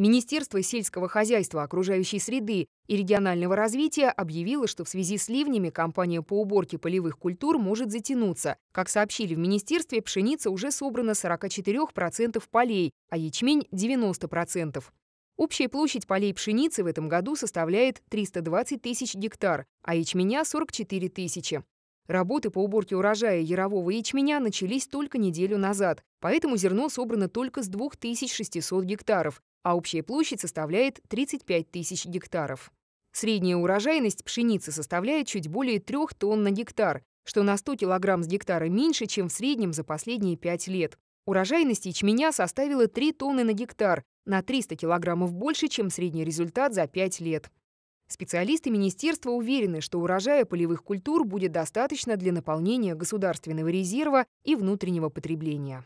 Министерство сельского хозяйства, окружающей среды и регионального развития объявило, что в связи с ливнями кампания по уборке полевых культур может затянуться. Как сообщили в министерстве, пшеница уже собрана 44% полей, а ячмень – 90%. Общая площадь полей пшеницы в этом году составляет 320 тысяч гектар, а ячменя – 44 тысячи. Работы по уборке урожая ярового ячменя начались только неделю назад, поэтому зерно собрано только с 2600 гектаров а общая площадь составляет 35 тысяч гектаров. Средняя урожайность пшеницы составляет чуть более 3 тонн на гектар, что на 100 килограмм с гектара меньше, чем в среднем за последние 5 лет. Урожайность ячменя составила 3 тонны на гектар, на 300 килограммов больше, чем средний результат за 5 лет. Специалисты министерства уверены, что урожая полевых культур будет достаточно для наполнения государственного резерва и внутреннего потребления.